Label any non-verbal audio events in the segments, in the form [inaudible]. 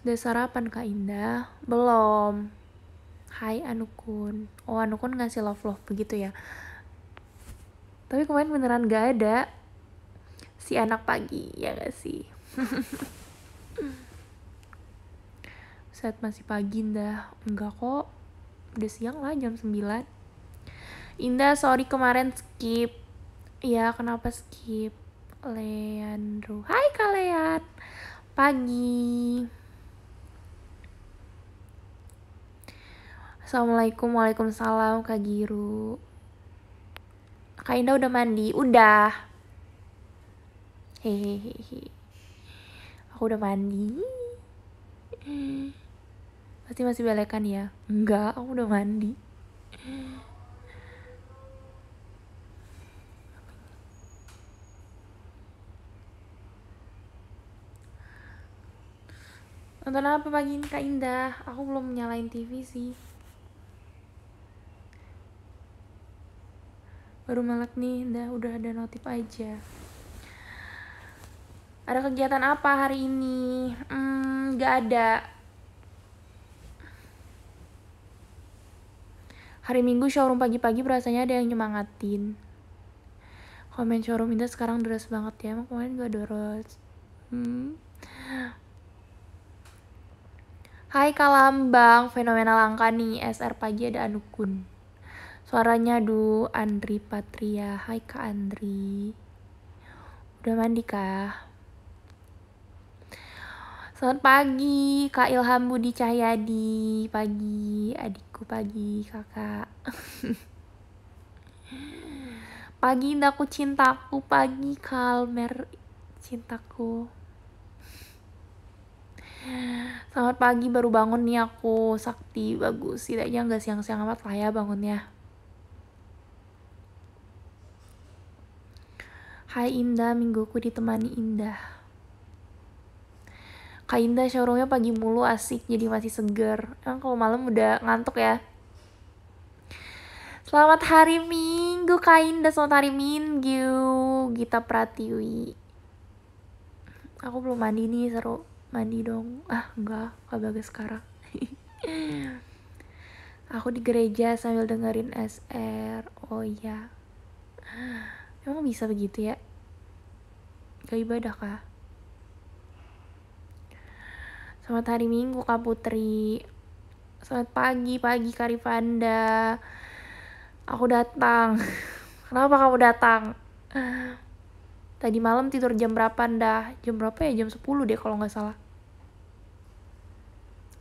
Sudah sarapan Kak Indah? Belum. Hai Anukun. Oh Anukun ngasih love-love begitu ya. Tapi kemarin beneran gak ada si anak pagi, ya gak sih? [laughs] Saat masih pagi Indah. Enggak kok. Udah siang lah jam 9. Indah, sorry kemarin skip. Ya, kenapa skip? Leandro. Hai kalian Pagi. Assalamualaikum, Waalaikumsalam, Kak Giru. Kak Indah udah mandi? Udah. Hehehe. Aku udah mandi. Pasti masih belekan ya? Enggak, aku udah mandi. Nonton apa pagi ini Kak Indah? Aku belum nyalain TV sih. baru melek nih udah udah ada notif aja ada kegiatan apa hari ini hmm nggak ada hari minggu showroom pagi-pagi berasanya ada yang nyemangatin komen showroom Indah sekarang deras banget ya emang kemarin gak deras hmm. Hai Kalambang, fenomena langka nih SR pagi ada Anukun Suaranya du Andri Patria. Hai Kak Andri. Udah mandi kah? Selamat pagi, Kak Ilham Budi Cahyadi. Pagi, adikku pagi, kakak. [laughs] pagi indahku cintaku, pagi kalmer cintaku. Selamat pagi, baru bangun nih aku. Sakti, bagus. Tidaknya nggak siang-siang amat lah ya bangunnya. Hai Indah, mingguku ditemani Indah. Kak Indah showroomnya pagi mulu asik jadi masih seger. Emang kalau malam udah ngantuk ya? Selamat hari Minggu Kak Indah, selamat hari Minggu. Gita Pratiwi. Aku belum mandi nih, seru. Mandi dong. Ah, enggak, gak bagus sekarang. [laughs] Aku di gereja sambil dengerin SR. Oh iya. Yeah. Emang bisa begitu ya? Gak ibadah kah? Selamat hari Minggu Kak Putri. Selamat pagi, pagi Karifanda. Aku datang. [laughs] Kenapa kamu datang? Tadi malam tidur jam berapa dah? Jam berapa ya? Jam 10 deh kalau nggak salah.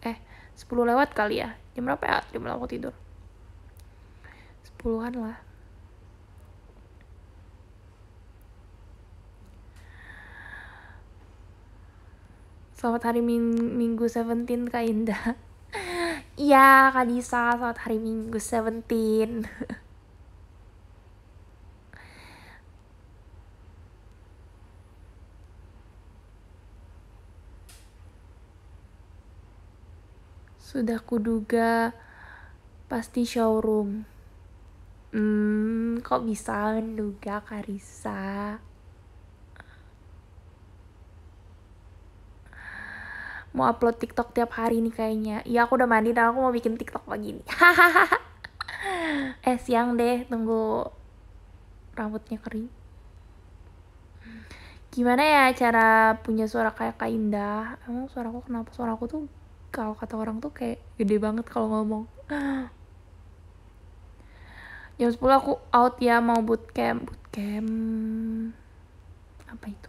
Eh, 10 lewat kali ya? Jam berapa ya? Jam berapa aku tidur? 10-an lah. Selamat hari ming Minggu 17 Kak Indah. [laughs] Iya Kak Disa, selamat hari Minggu 17. [laughs] Sudah kuduga pasti showroom. Hmm, kok bisa menduga Karisa? mau upload TikTok tiap hari nih kayaknya. Iya aku udah mandi dan aku mau bikin TikTok pagi nih. [laughs] eh siang deh, tunggu rambutnya kering. Gimana ya cara punya suara kayak Kak Indah? Emang suaraku kenapa? Suaraku tuh kalau kata orang tuh kayak gede banget kalau ngomong. [gasps] Jam 10 aku out ya mau bootcamp. Bootcamp apa itu?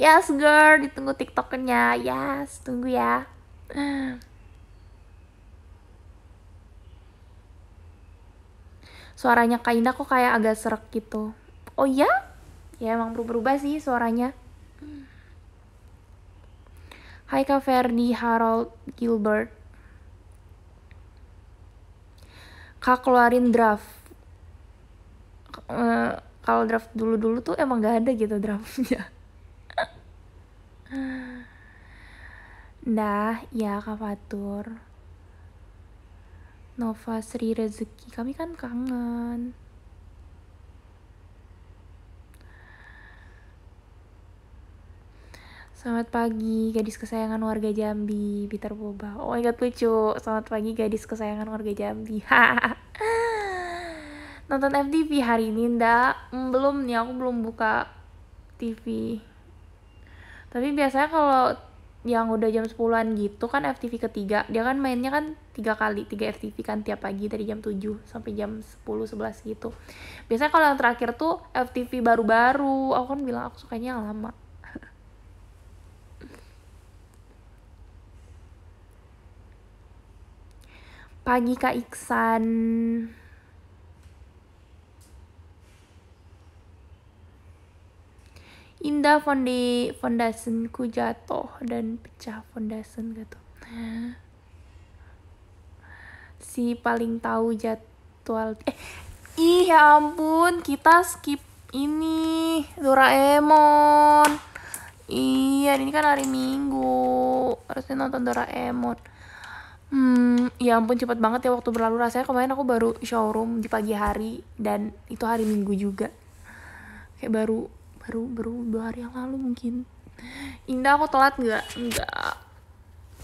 Yes girl, ditunggu tiktokernya. Yes, tunggu ya. [sighs] Suaranya Kak Indah kok kayak agak serak gitu. Oh iya? Ya emang berubah-ubah sih suaranya. [sighs] Hai Kak Ferdi, Harold, Gilbert. Kak keluarin draft. Eh, kalau draft dulu-dulu tuh emang gak ada gitu draftnya. [laughs] Nah, ya Kak Fatur. Nova Sri Rezeki, kami kan kangen. Selamat pagi, gadis kesayangan warga Jambi, Peter Boba. Oh my god, lucu. Selamat pagi, gadis kesayangan warga Jambi. [laughs] Nonton FTV hari ini, ndak? Hmm, belum nih, aku belum buka TV tapi biasanya kalau yang udah jam 10-an gitu kan FTV ketiga dia kan mainnya kan tiga kali tiga FTV kan tiap pagi dari jam 7 sampai jam 10 11 gitu biasanya kalau yang terakhir tuh FTV baru-baru aku kan bilang aku sukanya yang lama [laughs] pagi Kak Iksan hingga fondi ku jatuh dan pecah fondasen gitu si paling tahu jadwal eh ih ya ampun kita skip ini Doraemon iya ini kan hari Minggu harusnya nonton Doraemon Hmm, ya ampun cepet banget ya waktu berlalu rasanya kemarin aku baru showroom di pagi hari dan itu hari minggu juga kayak baru baru baru dua hari yang lalu mungkin Indah aku telat nggak nggak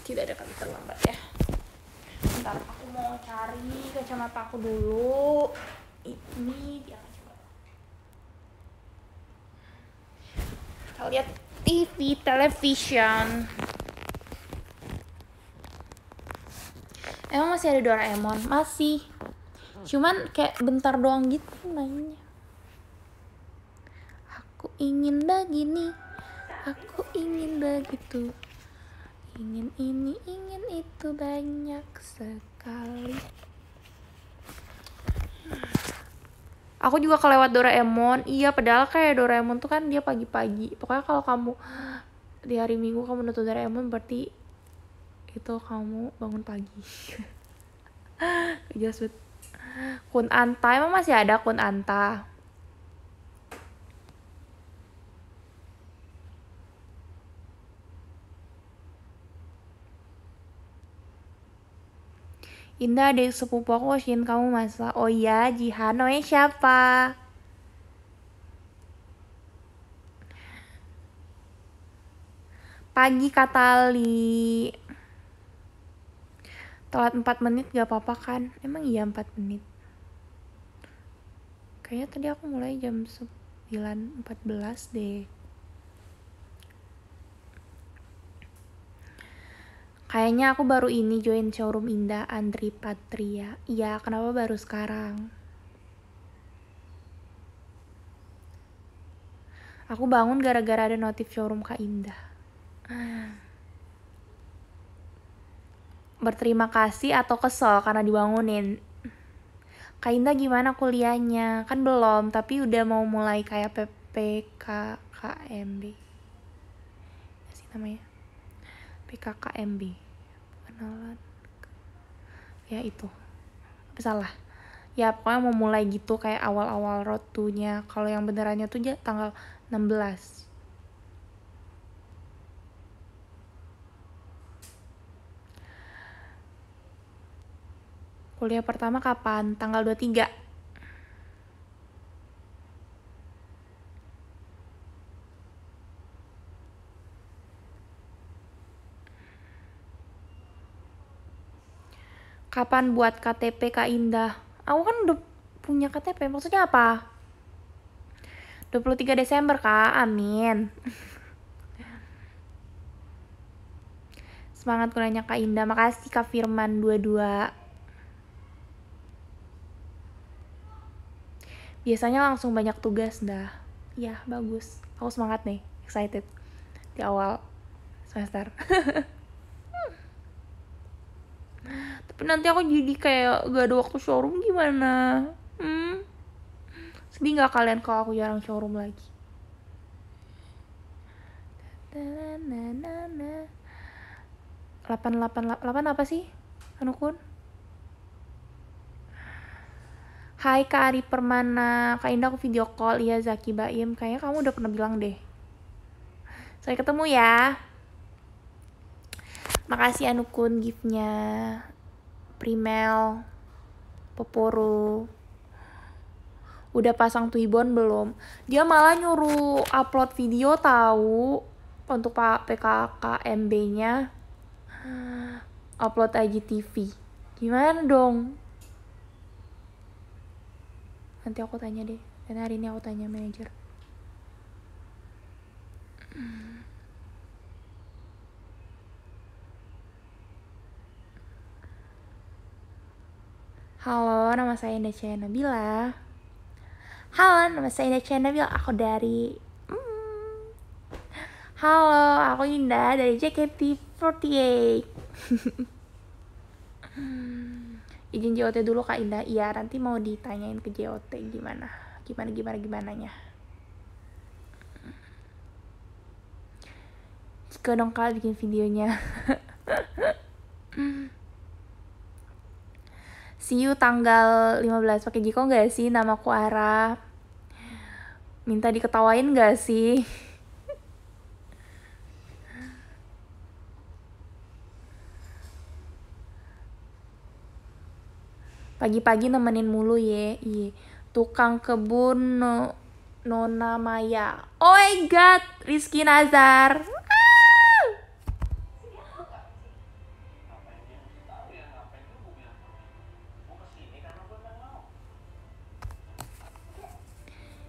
tidak ada kata terlambat ya Ntar aku mau cari kacamata aku dulu ini dia kacamata lihat TV television emang masih ada Doraemon masih cuman kayak bentar doang gitu mainnya ingin begini aku ingin begitu ingin ini ingin itu banyak sekali aku juga kelewat Doraemon iya padahal kayak Doraemon tuh kan dia pagi-pagi pokoknya kalau kamu di hari Minggu kamu nonton Doraemon berarti itu kamu bangun pagi [laughs] jelas banget Kun Anta emang masih ada Kun Anta Indah adik sepupu aku Shin kamu masa Oh iya, Jihan namanya siapa? Pagi katali. Telat 4 menit gak apa-apa kan? Emang iya empat menit. Kayaknya tadi aku mulai jam empat belas deh. Kayaknya aku baru ini join showroom Indah Andri Patria. Iya, kenapa baru sekarang? Aku bangun gara-gara ada notif showroom Kak Indah. Berterima kasih atau kesel karena dibangunin. Kak Indah gimana kuliahnya? Kan belum, tapi udah mau mulai kayak PPKKMB. Kasih iya namanya. PKKMB kenalan ya itu apa salah ya pokoknya mau mulai gitu kayak awal-awal rotunya kalau yang benerannya tuh ya tanggal 16 kuliah pertama kapan? tanggal 23 kapan buat KTP Kak Indah? Aku kan udah punya KTP, maksudnya apa? 23 Desember Kak, amin. Semangat gunanya Kak Indah, makasih Kak Firman 22. Biasanya langsung banyak tugas dah. Ya, bagus. Aku semangat nih, excited. Di awal semester. [laughs] nanti aku jadi kayak gak ada waktu showroom gimana hmm? sedih nggak kalian kalau aku jarang showroom lagi delapan delapan delapan apa sih Anukun Hai Kak Ari Permana, Kak Indah aku video call, iya Zaki Baim, kayaknya kamu udah pernah bilang deh. Saya ketemu ya. Makasih Anukun giftnya. Primel, Poporo. Udah pasang Twibbon belum? Dia malah nyuruh upload video tahu untuk Pak PKKMB-nya upload IGTV. Gimana dong? Nanti aku tanya deh. Karena hari ini aku tanya manajer. Hmm. Halo, nama saya Indah Cahaya Nabila. Halo, nama saya Indah Cahaya Nabila. Aku dari... Hmm. Halo, aku Indah dari JKT48. [laughs] Izin JOT dulu Kak Indah. Iya, nanti mau ditanyain ke JOT gimana. Gimana, gimana, gimana nya. Jika dong Kak bikin videonya. [laughs] See you tanggal 15 pakai Jiko gak sih? nama ku Ara. Minta diketawain gak sih? Pagi-pagi nemenin mulu ye. Iya. Tukang kebun no, Nona Maya. Oh my god, Rizky Nazar.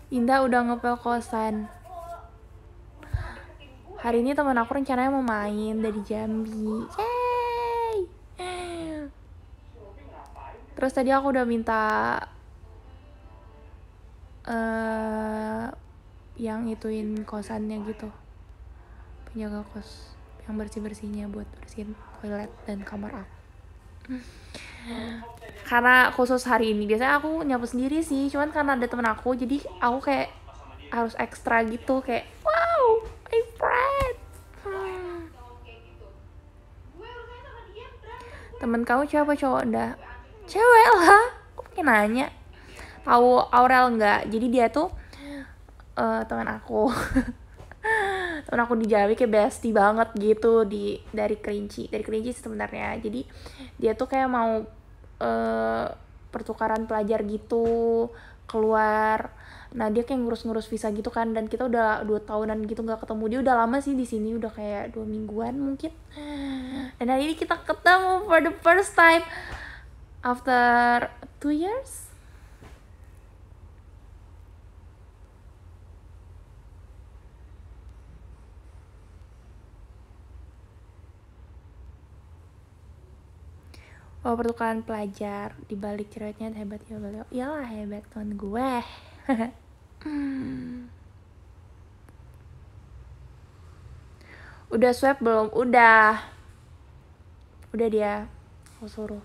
Indah udah ngepel kosan. Hari ini teman aku rencananya mau main dari Jambi. Yay! Terus tadi aku udah minta uh, yang ituin kosannya gitu. Penjaga kos yang bersih-bersihnya buat bersihin toilet dan kamar aku karena khusus hari ini biasanya aku nyapu sendiri sih cuman karena ada temen aku jadi aku kayak harus ekstra gitu kayak wow my friend hmm. temen kamu siapa cowok dah cewek lah aku pengen nanya tahu Aurel nggak jadi dia tuh uh, eh, teman aku [laughs] temen aku di Jawi kayak bestie banget gitu di dari kerinci dari kerinci sebenarnya jadi dia tuh kayak mau uh, pertukaran pelajar gitu keluar nah dia kayak ngurus-ngurus visa gitu kan dan kita udah dua tahunan gitu nggak ketemu dia udah lama sih di sini udah kayak dua mingguan mungkin dan hari ini kita ketemu for the first time after two years oh pertukaran pelajar di balik ceritanya hebat ya beliau iyalah hebat tuan gue [laughs] udah swab belum udah udah dia aku suruh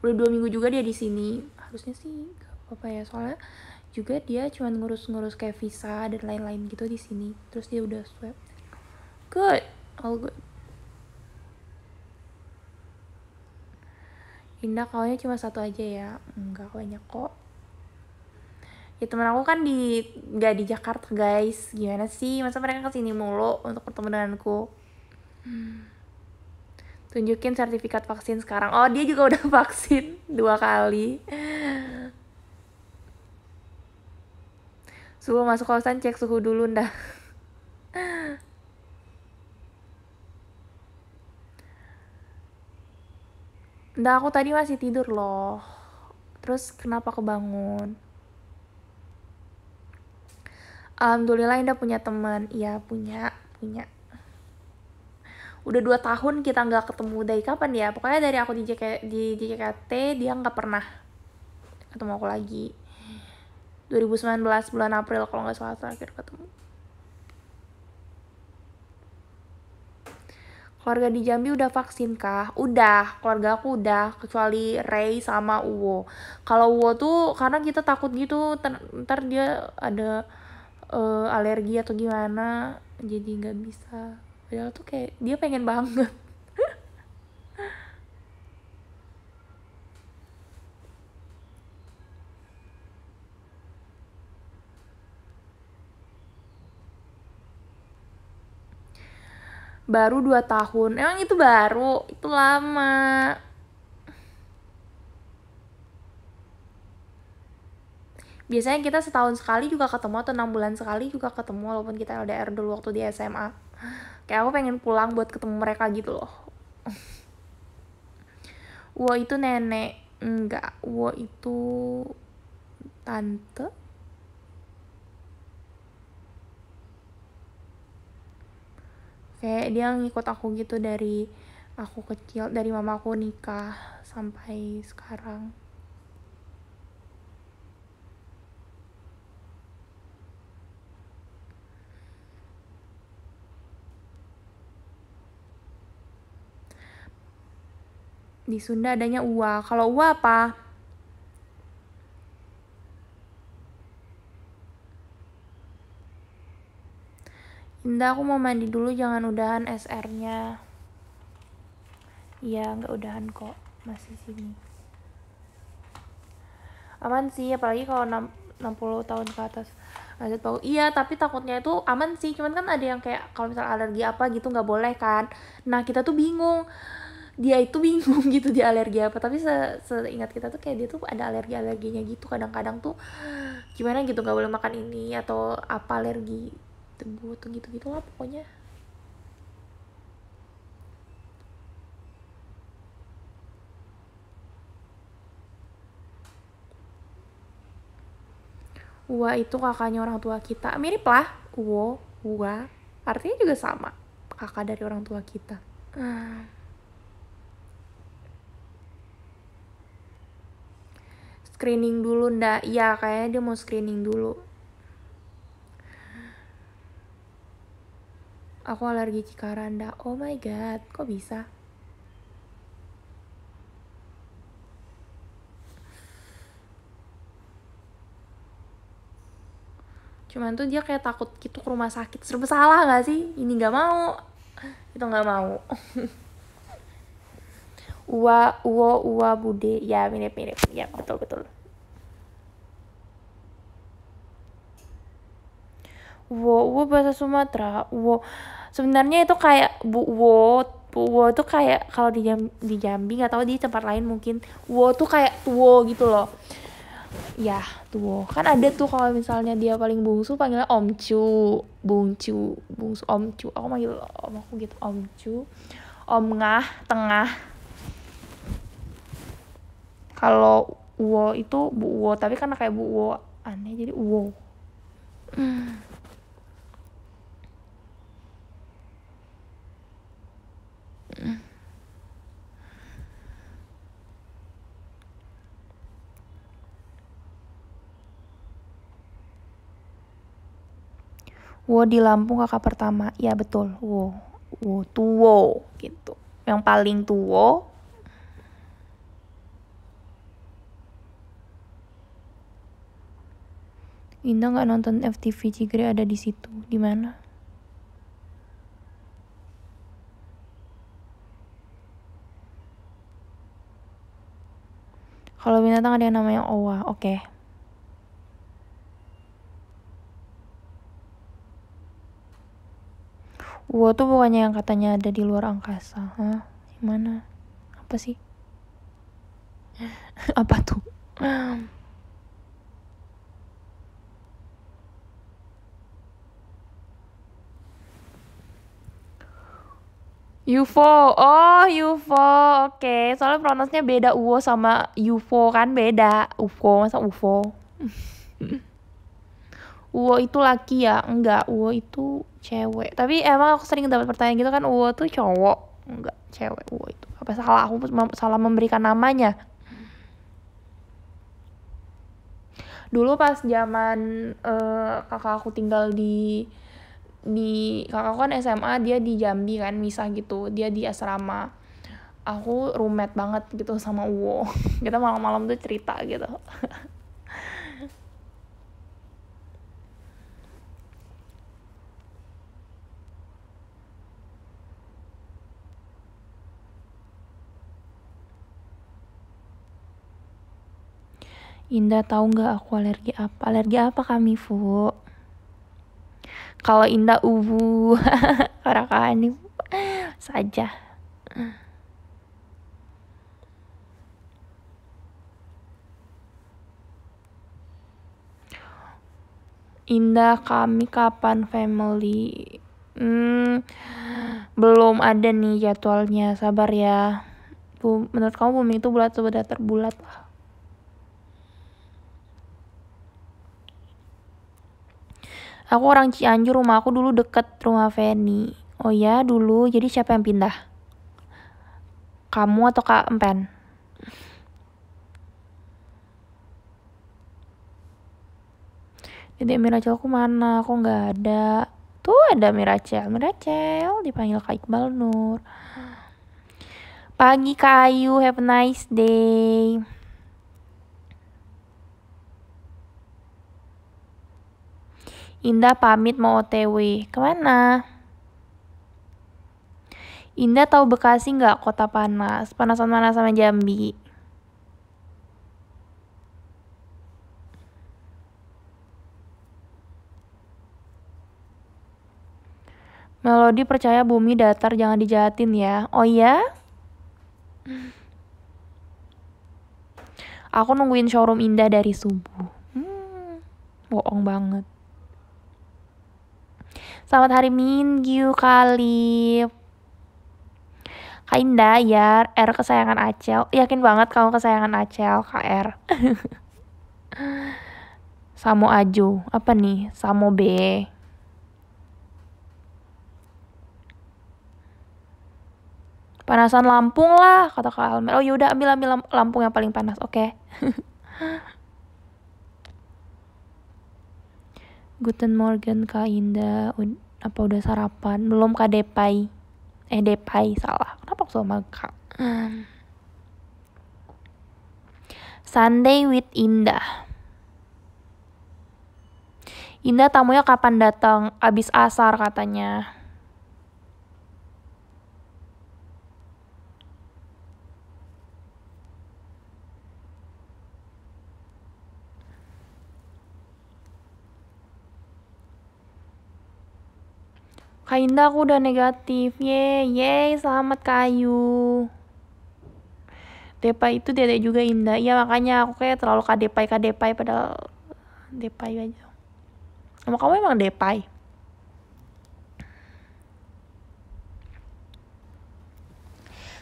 udah dua minggu juga dia di sini harusnya sih gak apa-apa ya soalnya juga dia cuma ngurus-ngurus kayak visa dan lain-lain gitu di sini terus dia udah swab good all good Indah kawannya cuma satu aja ya enggak banyak kok ya temen aku kan di nggak di Jakarta guys gimana sih masa mereka kesini mulu untuk bertemu denganku hmm. tunjukin sertifikat vaksin sekarang oh dia juga udah [laughs] vaksin dua kali suhu masuk kosan cek suhu dulu ndah Enggak, aku tadi masih tidur loh. Terus kenapa aku kebangun? Alhamdulillah Indah punya teman. Iya, punya, punya. Udah dua tahun kita nggak ketemu dari kapan ya? Pokoknya dari aku di, JK, di, di JKT dia nggak pernah ketemu aku lagi. 2019 bulan April kalau nggak salah terakhir ketemu. Keluarga di Jambi udah vaksin kah? Udah, keluarga aku udah, kecuali Ray sama Uwo. Kalau Uwo tuh karena kita takut gitu, ter, ntar dia ada uh, alergi atau gimana, jadi nggak bisa. Padahal tuh kayak dia pengen banget. baru 2 tahun emang itu baru itu lama biasanya kita setahun sekali juga ketemu atau enam bulan sekali juga ketemu walaupun kita LDR dulu waktu di SMA kayak aku pengen pulang buat ketemu mereka gitu loh wo itu nenek enggak wo itu tante kayak dia ngikut aku gitu dari aku kecil dari mama aku nikah sampai sekarang di Sunda adanya uwa kalau uwa apa Indah aku mau mandi dulu jangan udahan SR-nya. Iya, nggak udahan kok, masih sini. Aman sih, apalagi kalau 60 tahun ke atas. Lanjut bau. Iya, tapi takutnya itu aman sih, cuman kan ada yang kayak kalau misal alergi apa gitu nggak boleh kan. Nah, kita tuh bingung dia itu bingung [laughs] gitu dia alergi apa tapi se seingat kita tuh kayak dia tuh ada alergi alerginya gitu kadang-kadang tuh gimana gitu nggak boleh makan ini atau apa alergi tebu atau gitu gitu lah pokoknya Uwa itu kakaknya orang tua kita. Mirip lah. Uwo, Uwa. Artinya juga sama. Kakak dari orang tua kita. Screening dulu ndak? Iya, kayaknya dia mau screening dulu. Aku alergi cikaranda. Oh my god, kok bisa? Cuman tuh dia kayak takut gitu ke rumah sakit. Serba salah gak sih? Ini gak mau. Itu gak mau. [laughs] uwa, uwa, uwa, bude. Ya, mirip-mirip. Ya, betul-betul. Uwa, uwa bahasa Sumatera. Uwa, sebenarnya itu kayak buwo buwo tuh kayak kalau di Jam, di Jambi nggak tahu di tempat lain mungkin wo tuh kayak tuwo gitu loh ya tuwo kan ada tuh kalau misalnya dia paling bungsu panggilnya omcu bungcu bungsu omcu aku manggil om aku gitu omcu omngah tengah kalau wo itu bu wo tapi karena kayak bu wo aneh jadi wo hmm. Wo di Lampung kakak pertama. Ya betul. Wo. Wo tuwo gitu. Yang paling tuwo Indah nggak nonton FTV Cigre ada di situ. Di mana? Kalau binatang ada yang namanya owa, oke. Okay. Wow tuh bukannya yang katanya ada di luar angkasa. Hah? Gimana? Apa sih? [laughs] Apa tuh? UFO. Oh, UFO. Oke, okay. soalnya pronosnya beda UO sama UFO kan beda. UFO masa UFO. [laughs] UO itu laki ya? Enggak, UO itu cewek. Tapi emang aku sering dapat pertanyaan gitu kan UO tuh cowok. Enggak, cewek UO itu. Apa salah aku salah memberikan namanya? Dulu pas zaman uh, kakak aku tinggal di di kakak kan SMA dia di Jambi kan misah gitu dia di asrama aku rumet banget gitu sama Uwo [laughs] kita malam-malam tuh cerita gitu Indah tahu nggak aku alergi apa? Alergi apa kami, Fu? kalau indah ubu [laughs] karakani saja Indah kami kapan family? Hmm, belum ada nih jadwalnya. Sabar ya. Menurut kamu bumi itu bulat atau datar bulat lah. Aku orang Cianjur, rumah aku dulu deket rumah Feni. Oh ya, dulu. Jadi siapa yang pindah? Kamu atau Kak Empen? Miracel aku mana? aku nggak ada? Tuh ada Miracel. Miracel dipanggil Kak Iqbal Nur. Pagi Kak Ayu, have a nice day. Indah pamit mau OTW. Kemana? Indah tahu Bekasi nggak kota panas? Panasan mana sama Jambi? Melodi percaya bumi datar jangan dijahatin ya. Oh iya? Aku nungguin showroom indah dari subuh. Hmm, bohong banget. Selamat hari Minggu kali. Kak Indah, ya, R kesayangan Acel. Yakin banget kamu kesayangan Acel, KR. [laughs] Samo Aju, Apa nih? Samo B. Panasan Lampung lah, kata Kak Almer. Oh yaudah, ambil-ambil Lampung yang paling panas. Oke. Okay. [laughs] Guten Morgen Kak Indah. apa udah sarapan? Belum Kak Depai. Eh Depai salah. Kenapa aku sama Kak? Hmm. Sunday with Indah. Indah tamunya kapan datang? Abis asar katanya. Kainda aku udah negatif. Yeay, yeay, selamat kayu. Depai itu dedek juga Indah. Iya makanya aku kayak terlalu kadepai kadepai padahal depai aja. Sama kamu emang depai.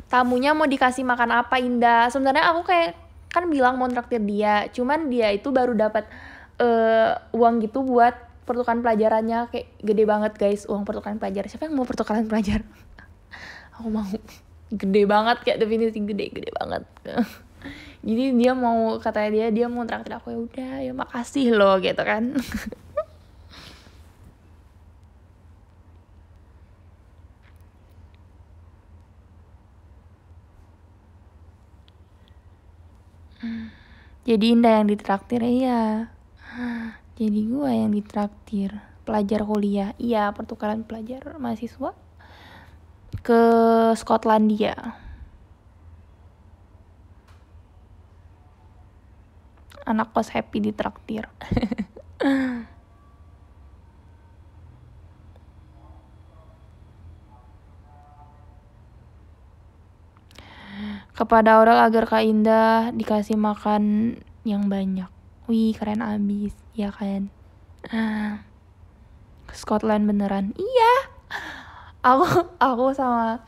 Tamunya mau dikasih makan apa Indah? Sebenarnya aku kayak kan bilang mau traktir dia, cuman dia itu baru dapat uh, uang gitu buat pertukaran pelajarannya kayak gede banget guys uang pertukaran pelajar siapa yang mau pertukaran pelajar [laughs] aku mau gede banget kayak definisi gede gede banget [laughs] jadi dia mau katanya dia dia mau traktir aku ya udah ya makasih loh gitu kan [laughs] jadi indah yang ditraktir iya jadi gue yang ditraktir pelajar kuliah iya pertukaran pelajar mahasiswa ke Skotlandia anak kos happy ditraktir [laughs] kepada orang agar Kak Indah dikasih makan yang banyak. Wih, keren abis ya kan uh, Scotland beneran iya aku aku sama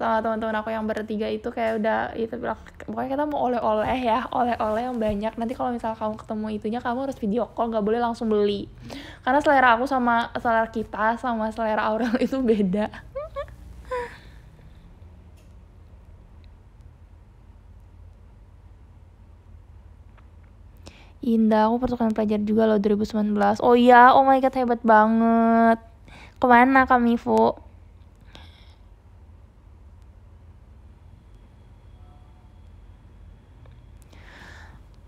sama teman-teman aku yang bertiga itu kayak udah itu bilang pokoknya kita mau oleh-oleh ya oleh-oleh yang banyak nanti kalau misalnya kamu ketemu itunya kamu harus video call nggak boleh langsung beli karena selera aku sama selera kita sama selera orang [laughs] itu beda Indah, aku pertukaran pelajar juga loh 2019. Oh iya, oh my god hebat banget. Kemana kami, Fu?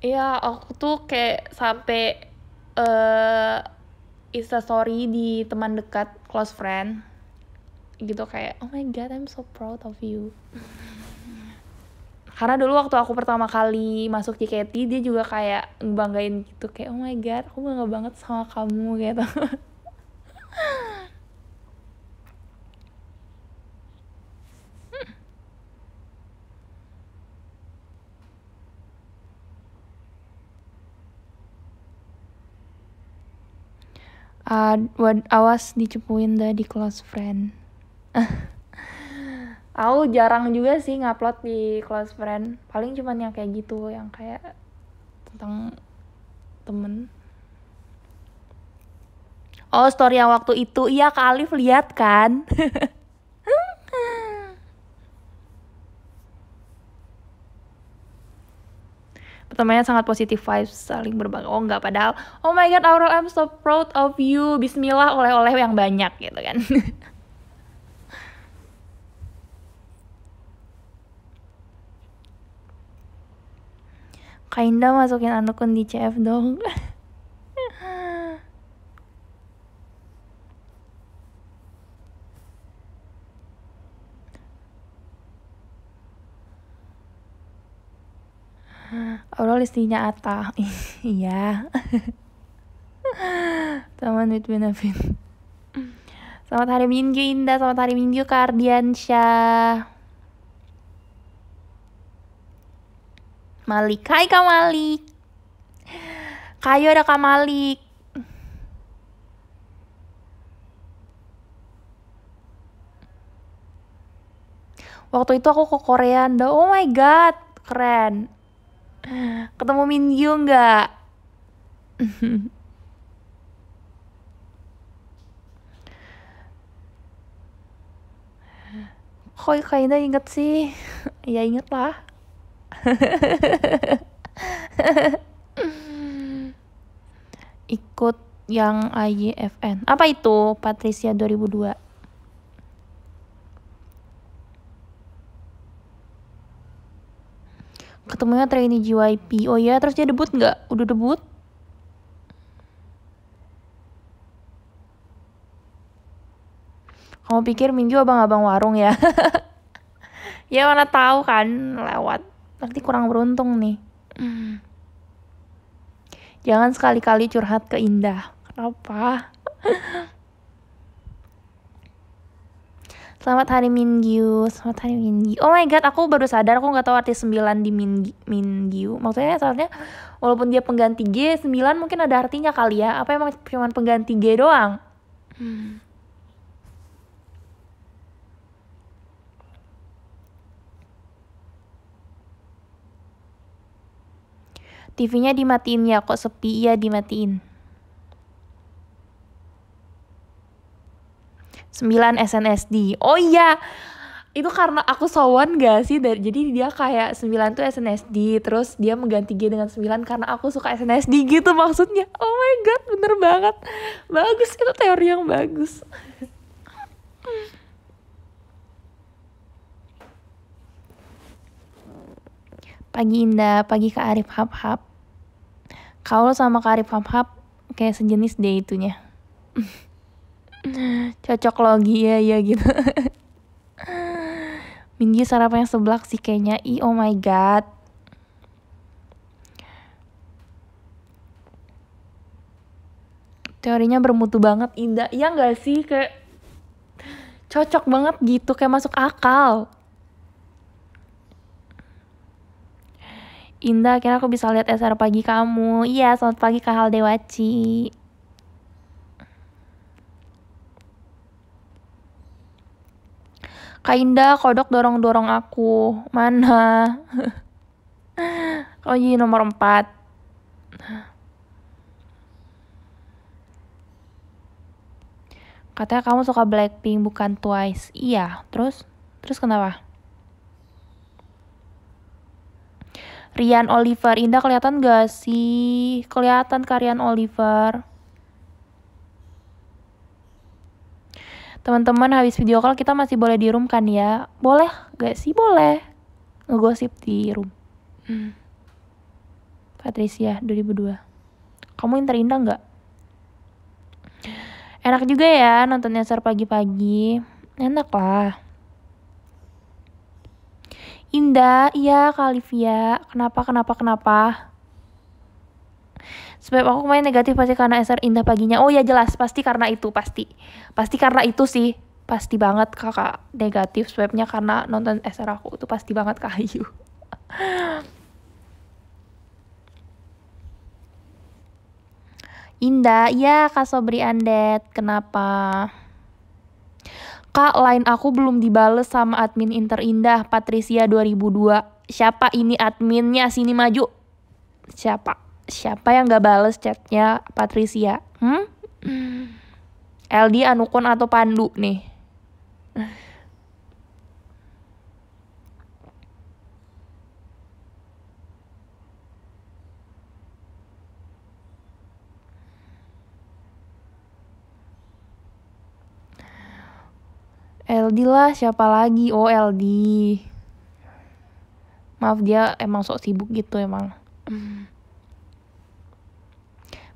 Iya, aku tuh kayak sampai eh uh, story di teman dekat, close friend. Gitu kayak, oh my god, I'm so proud of you. [laughs] karena dulu waktu aku pertama kali masuk JKT dia juga kayak ngebanggain gitu kayak oh my god aku bangga banget sama kamu gitu Uh, [laughs] awas dicupuin dah di close friend. [laughs] aku jarang juga sih ngupload di close friend paling cuman yang kayak gitu yang kayak tentang temen oh story yang waktu itu iya kak Alif lihat kan [laughs] pertamanya sangat positif vibes saling berbagi oh nggak padahal oh my god Aurel I'm so proud of you Bismillah oleh-oleh yang banyak gitu kan [laughs] Kainda masukin anukun di CF dong. Aurel istrinya atah, [laughs] iya. Teman with benefit. Selamat hari Minggu Indah, selamat hari Minggu Kardiansyah. Malik. Hai Kak Malik. Kayo ada Kak Malik. Waktu itu aku ke Korea, oh my god, keren. Ketemu Min Mingyu nggak? [laughs] Kok kayaknya inget sih? [laughs] ya inget lah. [laughs] ikut yang IYFN e apa itu Patricia 2002 ketemunya trainee JYP oh iya terus dia debut nggak udah debut kamu pikir Minggu abang-abang warung ya [laughs] ya mana tahu kan lewat berarti kurang beruntung nih. Hmm. Jangan sekali-kali curhat ke Indah. Kenapa? [laughs] Selamat hari minggu selamat hari minggu Oh my god, aku baru sadar aku nggak tahu arti sembilan di Mingyu. minggu Maksudnya soalnya walaupun dia pengganti G, sembilan mungkin ada artinya kali ya. Apa emang cuma pengganti G doang? Hmm. TV-nya dimatiin ya, kok sepi ya dimatiin. 9 SNSD. Oh iya, itu karena aku sowan gak sih? Dari, jadi dia kayak 9 tuh SNSD, terus dia mengganti G dengan 9 karena aku suka SNSD gitu maksudnya. Oh my god, bener banget. Bagus, itu teori yang bagus. Pagi Indah, pagi ke Arif, hap-hap. Kaul sama Karif Hap kayak sejenis deh itunya. [laughs] Cocok logi ya ya gitu. Minggi yang seblak sih kayaknya. I oh my god. Teorinya bermutu banget indah. Ya nggak sih kayak cocok banget gitu kayak masuk akal. Indah, akhirnya aku bisa lihat SR pagi kamu. Iya, selamat pagi hal dewaci. Kak Indah, kodok dorong-dorong aku. Mana? [laughs] oh iya, nomor empat. Katanya kamu suka Blackpink, bukan Twice. Iya, terus? Terus kenapa? Rian Oliver. Indah kelihatan gak sih? Kelihatan Karian Oliver. Teman-teman habis video call kita masih boleh di room kan ya? Boleh gak sih? Boleh. Ngegosip di room. Hmm. Patricia 2002. Kamu yang terindah nggak? Enak juga ya nontonnya nyasar pagi-pagi. Enak lah. Indah, iya Kalivia. Kenapa, kenapa, kenapa? Sebab aku main negatif pasti karena SR Indah paginya. Oh ya jelas, pasti karena itu, pasti. Pasti karena itu sih. Pasti banget kakak negatif swabnya karena nonton SR aku. Itu pasti banget kayu. [laughs] Indah, iya Kak Sobri Andet. Kenapa? Kak, line aku belum dibales sama admin Interindah Patricia 2002. Siapa ini adminnya? Sini maju. Siapa? Siapa yang gak bales chatnya Patricia? Hmm? LD Anukun atau Pandu nih? LD lah siapa lagi oh LD maaf dia emang sok sibuk gitu emang hmm.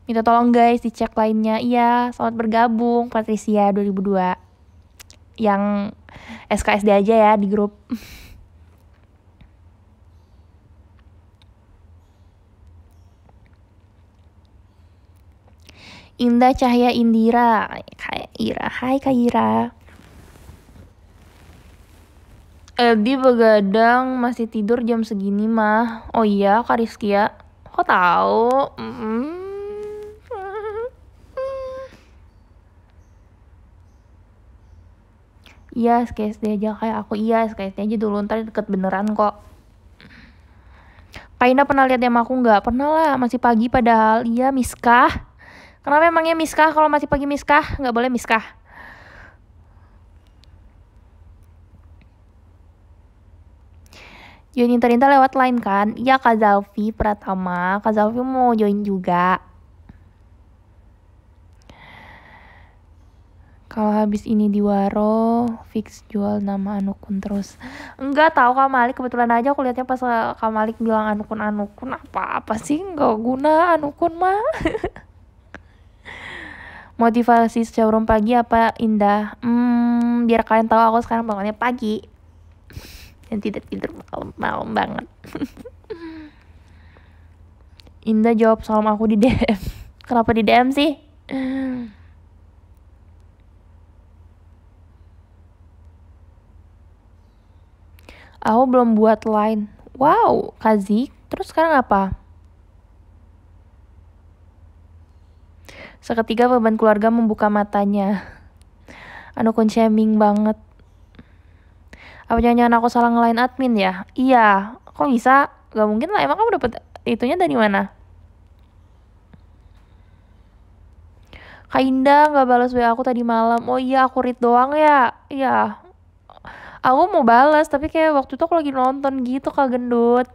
minta tolong guys dicek lainnya iya selamat bergabung Patricia 2002 yang SKSD aja ya di grup [laughs] Indah Cahaya Indira Kak Ira Hai Kak Ira Ebi begadang masih tidur jam segini mah. Oh iya, Kak ya. Kok tahu? Mm hmm Iya, SKSD aja kayak aku. Iya, SKSD aja dulu ntar deket beneran kok. Kaina pernah lihat yang aku nggak? Pernah lah, masih pagi padahal. Iya, Miska. Kenapa emangnya Miska kalau masih pagi Miska Nggak boleh Miska. join Inter lewat line kan iya Kak Zalfi Pratama Kak Zalfi mau join juga kalau habis ini di Waro fix jual nama Anukun terus enggak tahu Kak Malik kebetulan aja aku lihatnya pas eh, Kak Malik bilang Anukun Anukun apa apa sih enggak guna Anukun mah [laughs] motivasi showroom pagi apa indah hmm biar kalian tahu aku sekarang bangunnya pagi dan tidak tidur malam-malam banget Indah jawab salam aku di DM [laughs] kenapa di DM sih aku belum buat line wow Kazik terus sekarang apa Seketika beban keluarga membuka matanya. Anu shaming banget apa jangan-jangan aku salah ngelain admin ya iya kok bisa gak mungkin lah emang kamu dapat itunya dari mana Kak Indah gak balas WA aku tadi malam. Oh iya aku read doang ya. Iya. Aku mau balas tapi kayak waktu itu aku lagi nonton gitu Kak Gendut.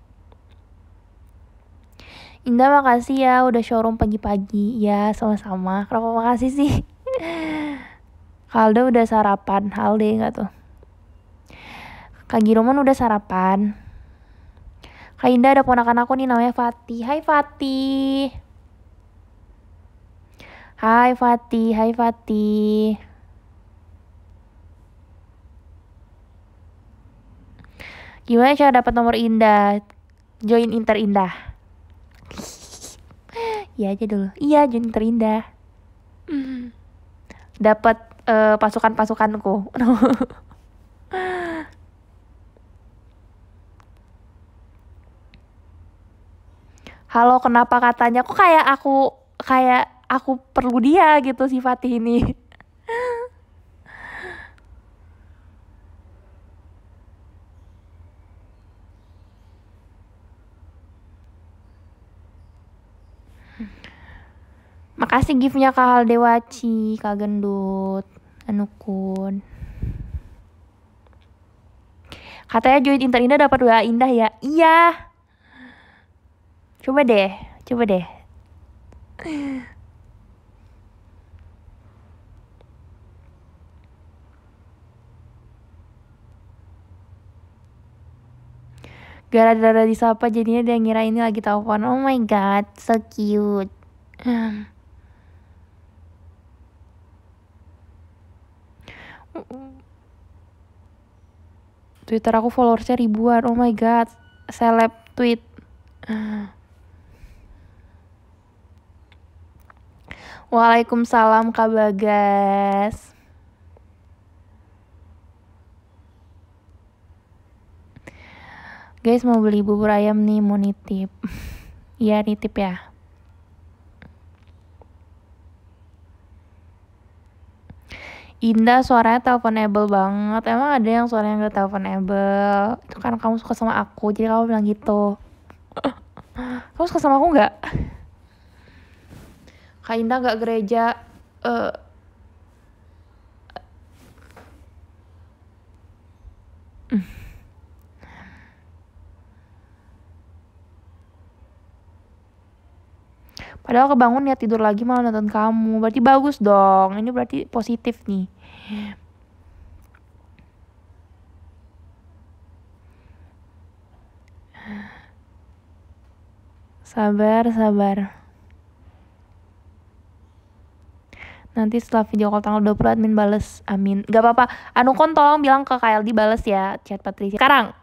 [laughs] Indah makasih ya udah showroom pagi-pagi. Ya sama-sama. Kenapa makasih sih? [laughs] Kalde udah sarapan, Halde nggak tuh? Kak Giroman udah sarapan. Kak Indah ada ponakan aku nih namanya Fati. Hai Fati. Hai Fati, hai Fati. Gimana cara dapat nomor Indah? Join Inter Indah. [laughs] Iya aja dulu. Iya, join Inter Indah. Mm-hmm. Dapat uh, pasukan-pasukanku. Halo, kenapa katanya kok kayak aku kayak aku perlu dia gitu sifat ini. Makasih giftnya Kak Haldewaci, Kak Gendut, Anukun. Katanya join Inter Indah dapat WA Indah ya. Iya. Coba deh, coba deh. Gara-gara disapa jadinya dia ngira ini lagi telepon. Oh my god, so cute. Twitter aku followersnya ribuan. Oh my god, seleb tweet. Waalaikumsalam Kak Bagas. Guys mau beli bubur ayam nih, mau nitip. [laughs] Iya nitip ya. indah suaranya teleponable banget emang ada yang suaranya gak teleponable itu karena kamu suka sama aku jadi kamu bilang gitu [laughs] kamu suka sama aku nggak kak indah nggak gereja uh, Padahal kebangun ya tidur lagi malah nonton kamu. Berarti bagus dong. Ini berarti positif nih. Sabar, sabar. Nanti setelah video call tanggal 20 admin bales. Amin. Gak apa-apa. Anukon tolong bilang ke KLD bales ya chat Patricia. Sekarang.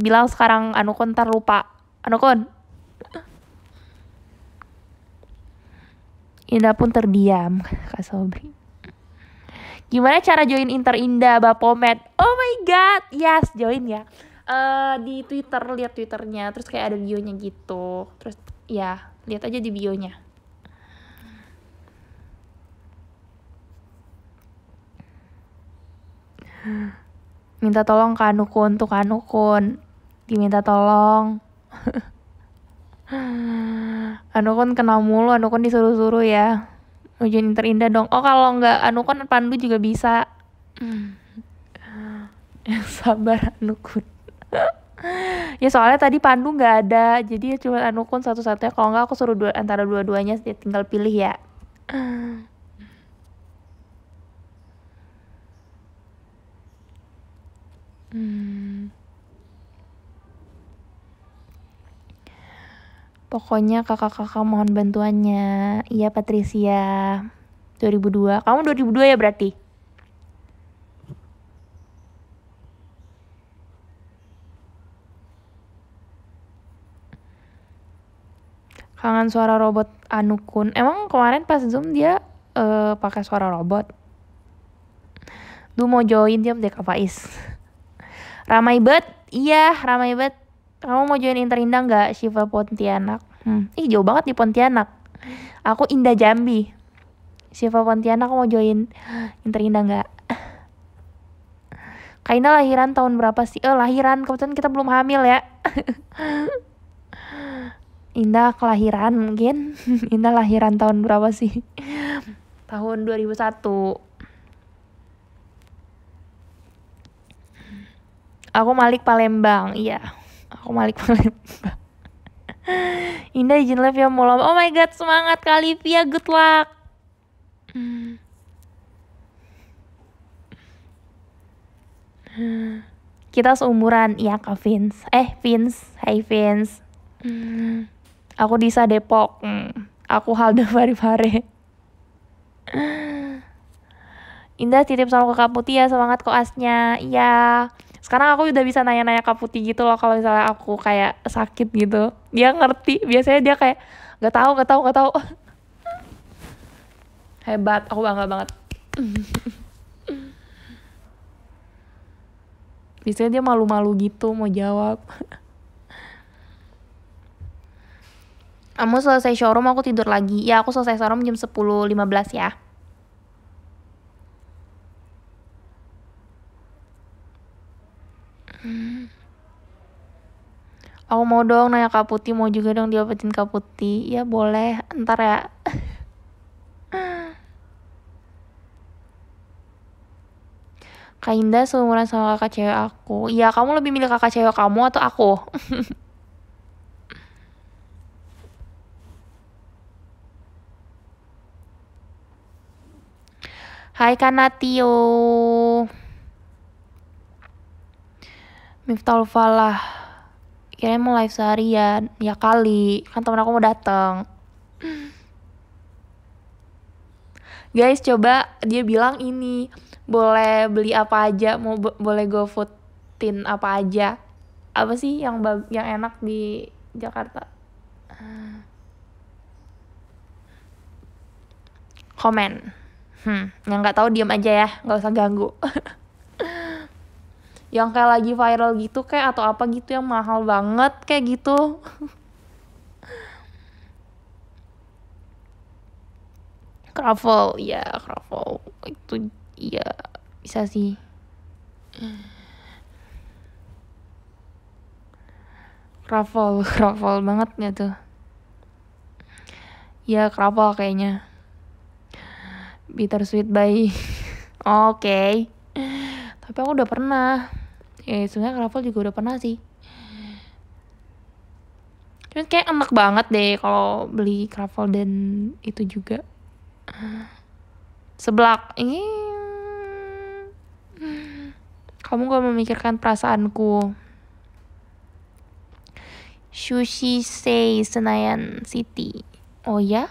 Bilang sekarang Anukon ntar lupa. Anukon. Indah pun terdiam, Kak Sobri. Gimana cara join Inter Interinda Bapomet? Oh my god, yes join ya. Uh, di Twitter lihat Twitternya, terus kayak ada bionya gitu. Terus ya lihat aja di bionya. Minta tolong ke Anukun tuh Anukun. Diminta tolong. [laughs] Anukun kena mulu, Anukun disuruh-suruh ya. Hujan yang terindah dong. Oh kalau nggak anu kan Pandu juga bisa. Hmm. Yang [laughs] sabar Anukun. [laughs] ya soalnya tadi Pandu nggak ada, jadi ya cuma Anukun satu-satunya. Kalau nggak aku suruh dua, antara dua-duanya, tinggal pilih ya. Hmm. Pokoknya kakak-kakak mohon bantuannya. Iya Patricia. 2002. Kamu 2002 ya berarti? Kangen suara robot Anukun. Emang kemarin pas Zoom dia uh, pakai suara robot? Lu mau join dia deh Kak Faiz. ramai banget Iya, ramai banget kamu mau join interindah nggak Shiva Pontianak hmm. ih jauh banget di Pontianak aku Indah Jambi Shiva Pontianak mau join interindah nggak Kaina lahiran tahun berapa sih? Eh, lahiran. Kebetulan kita belum hamil ya. [laughs] Indah kelahiran mungkin. [laughs] Indah lahiran tahun berapa sih? tahun 2001. Aku Malik Palembang, iya aku Malik Palembang Indah izin live ya mau lomba. Oh my god, semangat kali Via, good luck. Hmm. Kita seumuran, ya Kak Vince. Eh, Vince. Hai Vince. Aku Disa Depok. Hmm. Aku Halda Fare. Indah titip salam ke Kak Putih ya, semangat koasnya. Iya. Yeah sekarang aku udah bisa nanya-nanya Kak Putih gitu loh kalau misalnya aku kayak sakit gitu dia ngerti biasanya dia kayak nggak tahu nggak tahu nggak tahu [laughs] hebat aku bangga banget [laughs] biasanya dia malu-malu gitu mau jawab kamu selesai showroom aku tidur lagi ya aku selesai showroom jam 10.15 ya Hmm. Aku mau dong nanya Kak Putih, mau juga dong diobatin Kak Putih. Ya boleh, ntar ya. [laughs] Kak Indah seumuran sama kakak cewek aku. Ya kamu lebih milih kakak cewek kamu atau aku? [laughs] Hai Kanatio. Miftahul Falah kira mau live seharian ya kali kan temen aku mau datang guys coba dia bilang ini boleh beli apa aja mau bo boleh go foodin apa aja apa sih yang yang enak di Jakarta komen hmm yang nggak tahu diam aja ya nggak usah ganggu [laughs] yang kayak lagi viral gitu kayak atau apa gitu yang mahal banget kayak gitu [laughs] Kravel, ya Kravel itu iya bisa sih. Kravel, [laughs] Kravel banget ya tuh. Ya Kravel kayaknya. Bitter Sweet by. [laughs] Oke. Okay. Tapi aku udah pernah ya sebenarnya Raffel juga udah pernah sih cuman kayak enak banget deh kalau beli Raffel dan itu juga seblak ini kamu gak memikirkan perasaanku Sushi Say Senayan City oh ya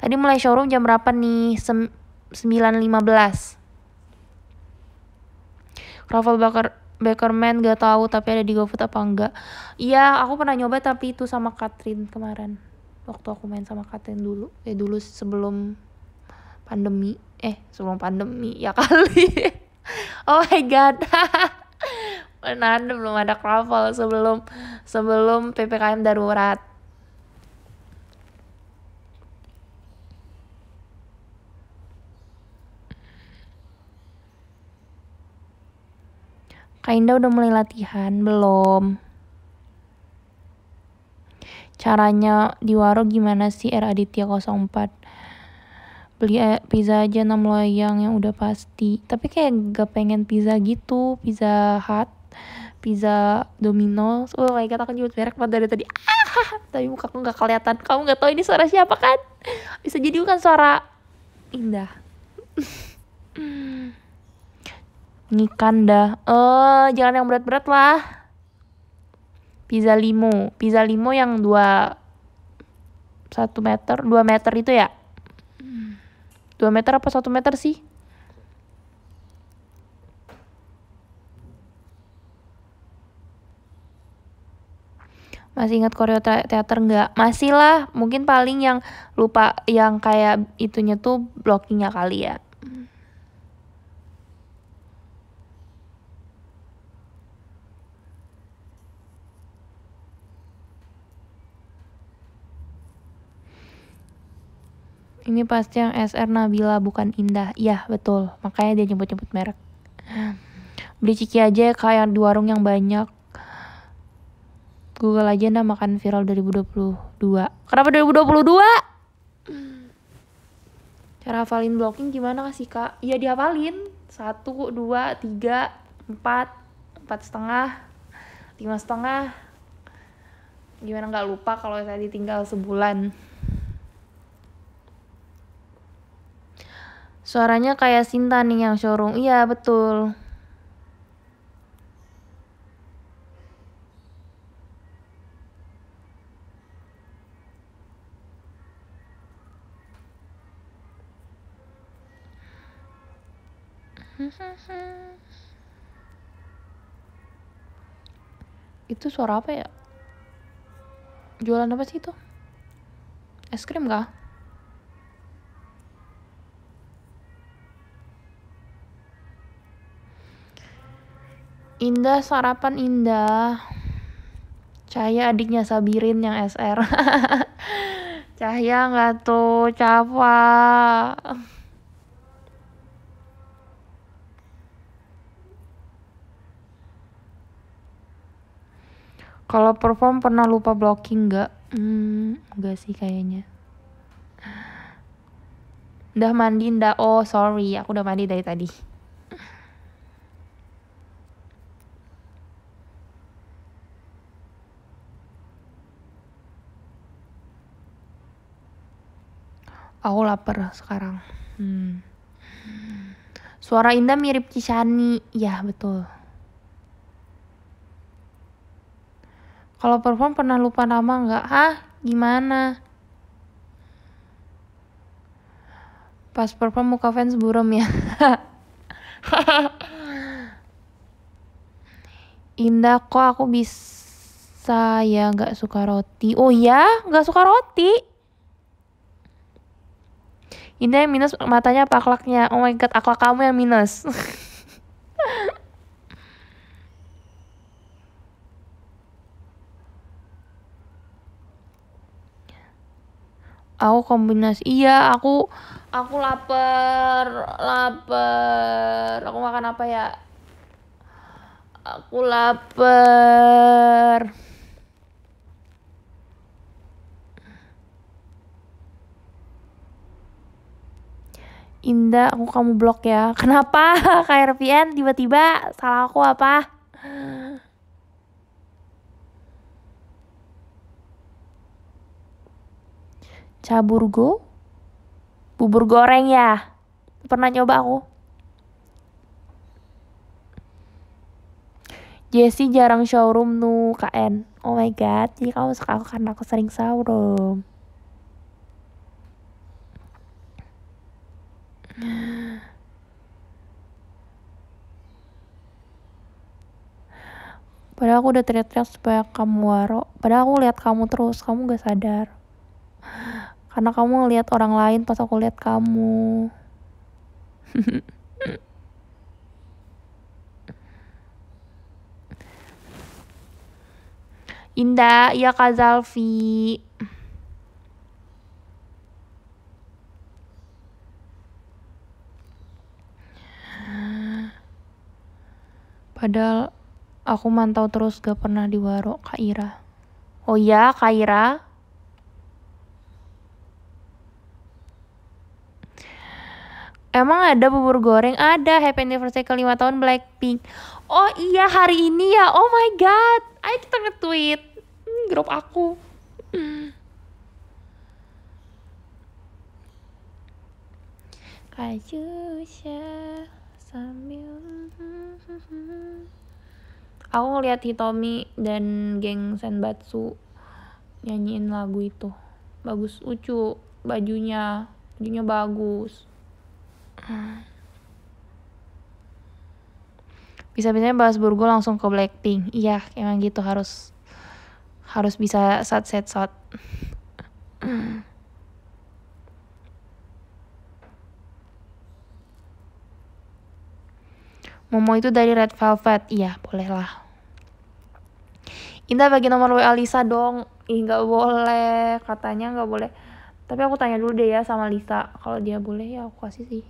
tadi mulai showroom jam berapa nih Sem 9.15 Rafael Baker Bakerman gak tahu tapi ada di GoFood apa enggak. Iya, aku pernah nyoba tapi itu sama Katrin kemarin. Waktu aku main sama Katrin dulu. Eh dulu sebelum pandemi. Eh, sebelum pandemi ya kali. [laughs] oh my god. Mana [laughs] belum ada travel sebelum sebelum PPKM darurat. Ainda udah mulai latihan? Belum. Caranya di warung gimana sih R Aditya 04? Beli eh, pizza aja enam loyang yang udah pasti. Tapi kayak gak pengen pizza gitu. Pizza Hut, pizza Domino. Oh kayak god, aku nyebut merek pada dari tadi. Ah, tapi muka aku gak kelihatan. Kamu nggak tahu ini suara siapa kan? Bisa jadi bukan suara Indah. [laughs] Ngikanda. Eh, jangan yang berat-berat lah. Pizza limo. Pizza limo yang dua satu meter, dua meter itu ya? Dua meter apa satu meter sih? Masih ingat koreo teater nggak? Masih lah, mungkin paling yang lupa yang kayak itunya tuh blockingnya kali ya. Ini pasti yang SR Nabila bukan Indah. Iya, betul. Makanya dia nyebut-nyebut merek. Beli ciki aja ya kayak di warung yang banyak. Google aja nah makan viral 2022. Kenapa 2022? Cara hafalin blocking gimana sih kak? Iya, dihafalin. Satu, dua, tiga, empat, empat setengah, lima setengah. Gimana nggak lupa kalau saya ditinggal sebulan. Suaranya kayak Sinta nih yang showroom. Iya, betul. [laughs] itu suara apa ya? Jualan apa sih itu? Es krim kah? Indah sarapan Indah. Cahaya adiknya Sabirin yang SR. [laughs] Cahaya nggak tuh, Cava. Kalau perform pernah lupa blocking nggak? Hmm, nggak sih kayaknya. Udah mandi ndak? Oh sorry, aku udah mandi dari tadi. Aku lapar sekarang. Hmm. Suara Indah mirip Cisani. Ya, betul. Kalau perform pernah lupa nama nggak? Ah, gimana? Pas perform muka fans buram ya. [laughs] Indah kok aku bisa ya nggak suka roti. Oh ya, nggak suka roti. Indah yang minus matanya apa akhlaknya? Oh my god, akhlak kamu yang minus. [laughs] aku kombinasi iya aku aku lapar lapar aku makan apa ya aku lapar Indah, aku kamu blok ya. [laughs] Kenapa KRPN tiba-tiba salah aku apa? Caburgo? Bubur goreng ya? Pernah nyoba aku? Jessie jarang showroom nu KN. Oh my god, jadi kamu suka aku karena aku sering showroom. [sighs] Padahal aku udah teriak-teriak supaya kamu waro. Padahal aku lihat kamu terus, kamu gak sadar. [sighs] Karena kamu ngeliat orang lain pas aku lihat kamu. [laughs] Indah, iya Kak Zalfi. Padahal aku mantau terus gak pernah di warok Kak Ira. Oh iya Kak Ira? Emang ada bubur goreng? Ada Happy Anniversary kelima tahun Blackpink. Oh iya hari ini ya. Oh my god. Ayo kita nge-tweet hmm, grup aku. Hmm. Kak Jusha sambil hmm, hmm, hmm, aku ngeliat Hitomi dan geng Senbatsu nyanyiin lagu itu bagus lucu bajunya bajunya bagus bisa-bisanya bahas Burgo langsung ke Blackpink iya emang gitu harus harus bisa set set shot Momo itu dari Red Velvet. Iya, bolehlah. Indah bagi nomor WA Lisa dong. Ih, nggak boleh. Katanya nggak boleh. Tapi aku tanya dulu deh ya sama Lisa. Kalau dia boleh ya aku kasih sih.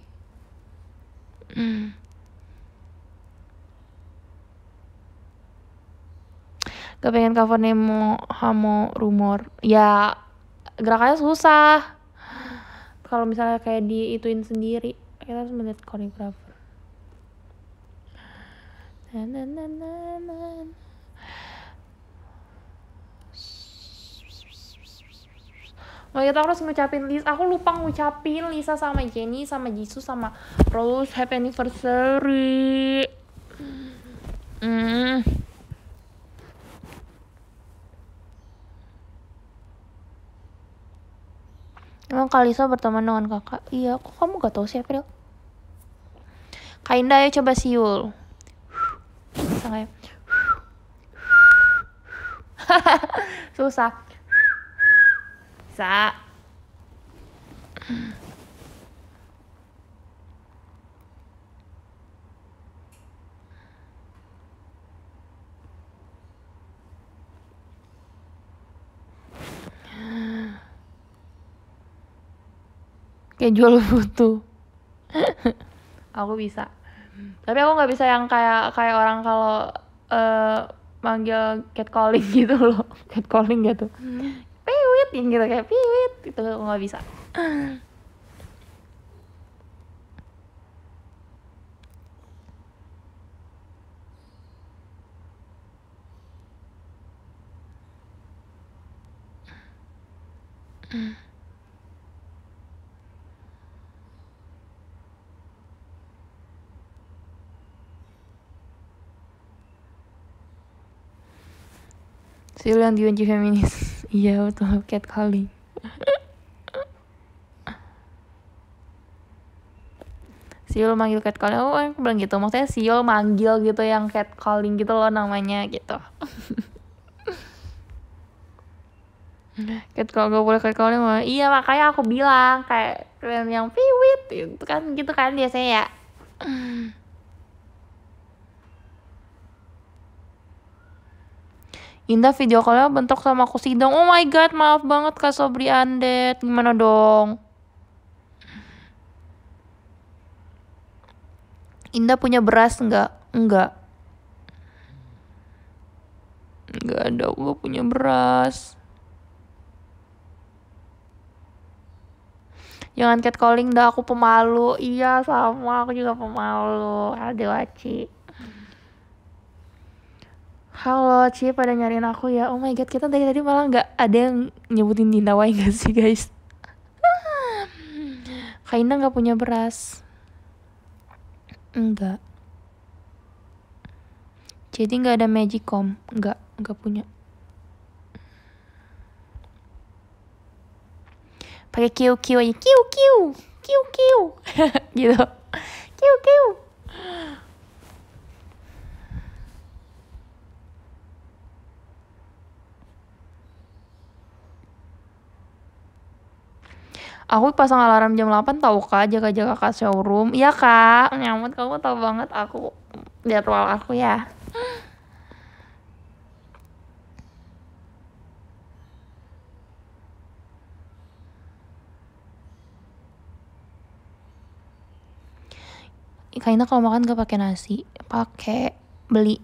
Hmm. Gak pengen cover Nemo Hamo Rumor. Ya, gerakannya susah. Kalau misalnya kayak diituin sendiri, kita harus melihat koreografi Oh kita harus ngucapin Lisa Aku lupa ngucapin Lisa sama Jenny sama Jisoo sama Rose happy anniversary. Mm. Emang Lisa berteman dengan kakak? Iya, kok kamu gak tahu sih April? Kak Indah, ayo coba siul ya [laughs] susah. bisa Kayak jual butuh. [laughs] Aku bisa tapi aku nggak bisa yang kayak kayak orang kalau uh, manggil calling [laughs] gitu loh calling gitu hmm. piwit gitu kayak piwit itu aku nggak bisa mm Sila yang diunci feminis. [laughs] iya betul, calling, Siul manggil catcalling, oh aku bilang gitu, maksudnya Siul manggil gitu yang catcalling gitu loh namanya gitu. catcall gak boleh catcalling mah. Iya makanya aku bilang kayak yang piwit itu kan gitu kan biasanya ya. Dinda video callnya bentrok sama aku sidang. Oh my god, maaf banget Kak Sobri Andet. Gimana dong? Indah punya beras nggak? Nggak. Nggak ada, gue punya beras. Jangan catcalling dah, aku pemalu. Iya sama, aku juga pemalu. Aduh, wajib halo Ci, pada nyariin aku ya oh my god kita dari tadi malah nggak ada yang nyebutin Dinda Wai gak sih guys [laughs] Kak Indah nggak punya beras enggak jadi nggak ada magicom enggak, nggak punya pakai kiu kiu aja kiu kiu kiu kiu [laughs] gitu kiu kiu Aku pasang alarm jam 8 tau kak jaga-jaga kak showroom. Iya kak, nyamut kamu tau banget aku jadwal aku ya. Ina kalau makan gak pakai nasi, pakai beli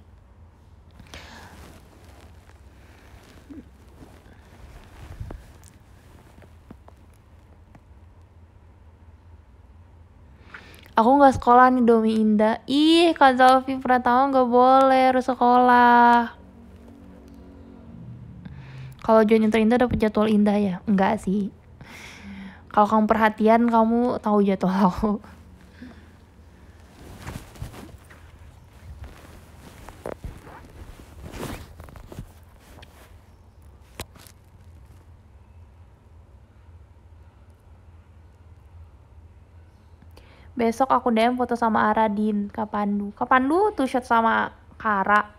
aku nggak sekolah nih Domi Indah ih Kak Zalfi Pratama nggak boleh harus sekolah kalau join inter indah dapat jadwal indah ya enggak sih kalau kamu perhatian kamu tahu jadwal aku besok aku DM foto sama Aradin Kak Pandu Kak Pandu tuh shot sama Kara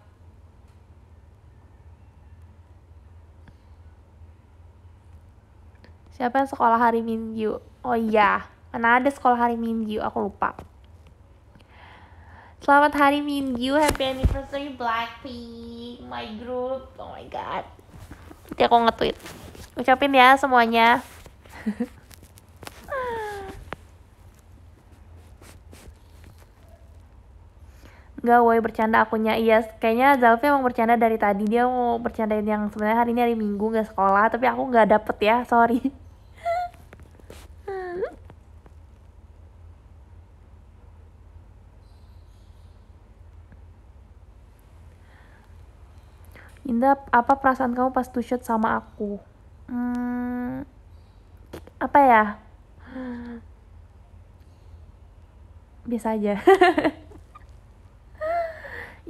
siapa yang sekolah hari Minggu oh iya mana ada sekolah hari Minggu aku lupa Selamat hari Minggu, happy anniversary Blackpink, my group, oh my god. Nanti aku nge-tweet. Ucapin ya semuanya. [laughs] Gak woi bercanda akunya Iya kayaknya Zalfi emang bercanda dari tadi Dia mau bercandain yang sebenarnya hari ini hari minggu gak sekolah Tapi aku gak dapet ya sorry Indah, apa perasaan kamu pas two shot sama aku? Hmm, apa ya? Biasa aja. [laughs]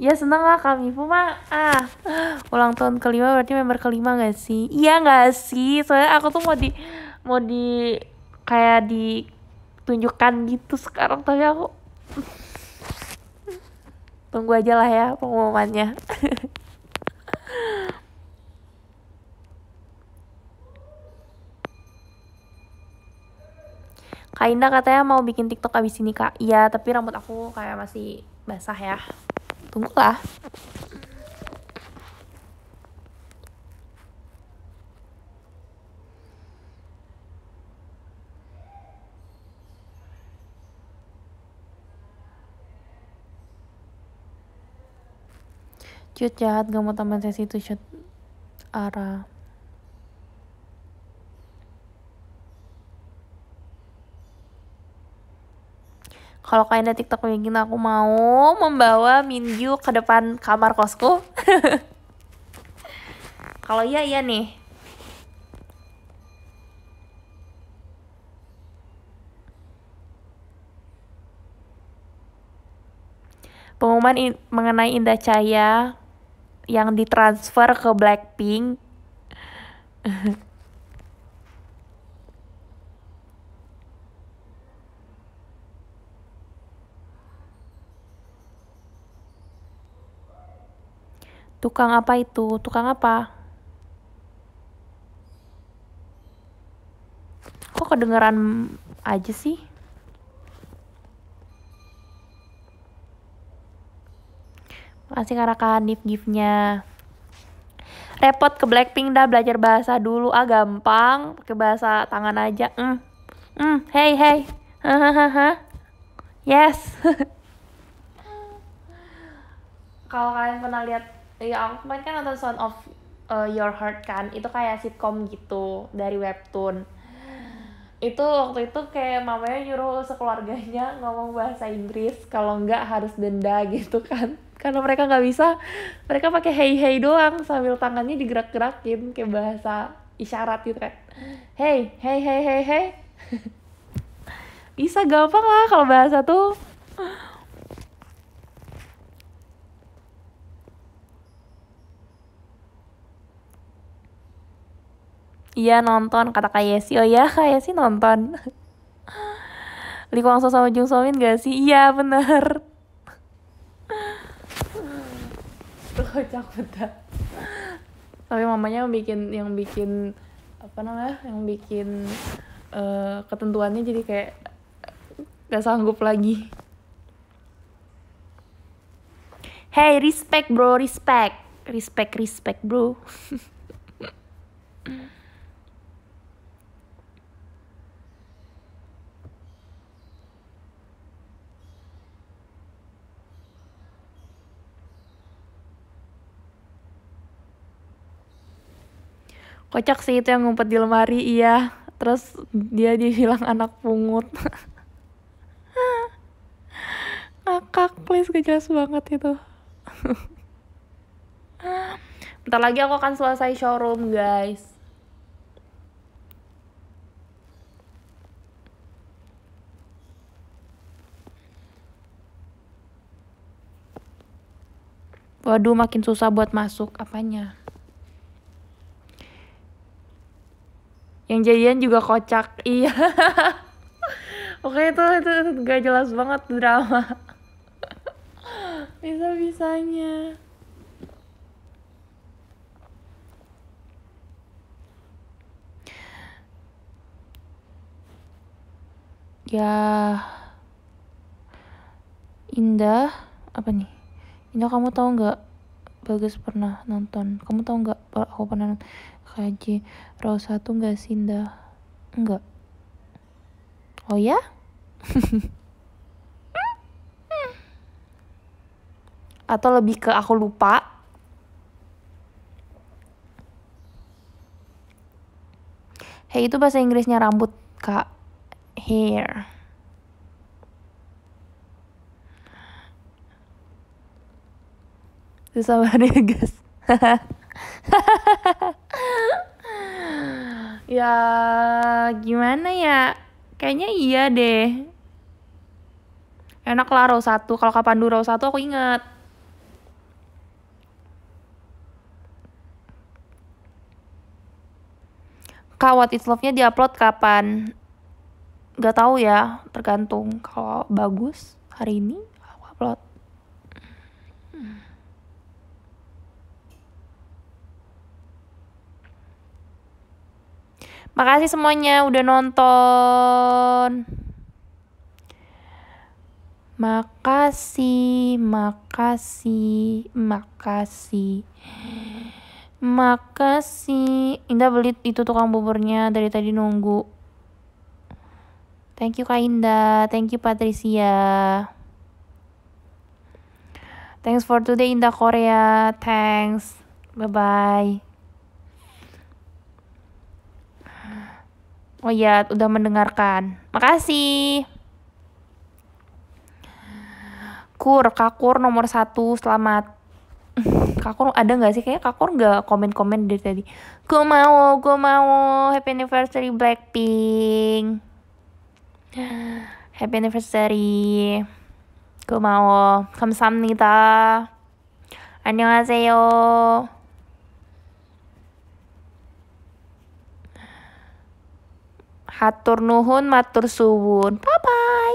Ya seneng lah kami Puma ah ulang tahun kelima berarti member kelima gak sih? Iya gak sih? Soalnya aku tuh mau di mau di kayak ditunjukkan gitu sekarang tapi aku tunggu aja lah ya pengumumannya. [laughs] Kak Indah katanya mau bikin TikTok abis ini kak. Iya tapi rambut aku kayak masih basah ya tunggulah Cut jahat gak mau teman sesi itu shot Ara. kalau kayaknya TikTok ingin aku mau membawa Minju ke depan kamar kosku. [laughs] kalau iya iya nih. Pengumuman in mengenai Indah Cahaya yang ditransfer ke Blackpink [laughs] Tukang apa itu? Tukang apa? Kok kedengeran aja sih? Makasih karena Kanif gift-nya. Repot ke Blackpink dah belajar bahasa dulu. Ah gampang, ke bahasa tangan aja. Mm. Mm, hey hey. [laughs] yes. [laughs] Kalau kalian pernah lihat Iya aku kemarin kan nonton Sound of uh, Your Heart kan itu kayak sitkom gitu dari webtoon itu waktu itu kayak mamanya nyuruh sekeluarganya ngomong bahasa Inggris kalau enggak harus denda [laughs] gitu kan karena mereka nggak bisa mereka pakai hey hey doang sambil tangannya digerak-gerakin kayak bahasa isyarat gitu kan hey hey hey hey hey [laughs] bisa gampang lah kalau bahasa tuh iya nonton kata Kak Yesi oh iya Kak Yesi nonton Lee [laughs] Kwang sama Jung So Min gak sih iya bener kocak [laughs] oh, tapi mamanya yang bikin yang bikin apa namanya yang bikin uh, ketentuannya jadi kayak gak sanggup lagi hey respect bro respect respect respect bro [laughs] kocak sih itu yang ngumpet di lemari iya terus dia dibilang anak pungut [laughs] ngakak please gak jelas banget itu [laughs] bentar lagi aku akan selesai showroom guys Waduh, makin susah buat masuk apanya. yang jadian juga kocak iya [laughs] oke itu, itu nggak gak jelas banget drama [laughs] bisa bisanya ya Indah apa nih Indah kamu tahu nggak Bagus pernah nonton kamu tahu nggak aku pernah nonton kak Rosa tuh nggak sindah nggak Oh ya? [laughs] Atau lebih ke aku lupa? Hey itu bahasa Inggrisnya rambut, Kak. Hair. Susah banget ya, guys ya gimana ya kayaknya iya deh enak lah row satu kalau kapan dulu row satu aku inget kawat What Love-nya diupload kapan? Gak tahu ya, tergantung. Kalau bagus hari ini, aku upload. Makasih semuanya udah nonton. Makasih, makasih, makasih. Makasih. Indah beli itu tukang buburnya dari tadi nunggu. Thank you Kak Indah, thank you Patricia. Thanks for today Indah Korea. Thanks. Bye bye. Oh iya, udah mendengarkan. Makasih. Kur, Kakur nomor satu, selamat. [laughs] Kakur ada nggak sih? Kayaknya Kakur nggak komen-komen dari tadi. Gue mau, gue mau. Happy anniversary Blackpink. [gasps] Happy anniversary. Gue mau. Kamsahamnida. Annyeonghaseyo. Hatur nuhun matur suwun. Bye bye.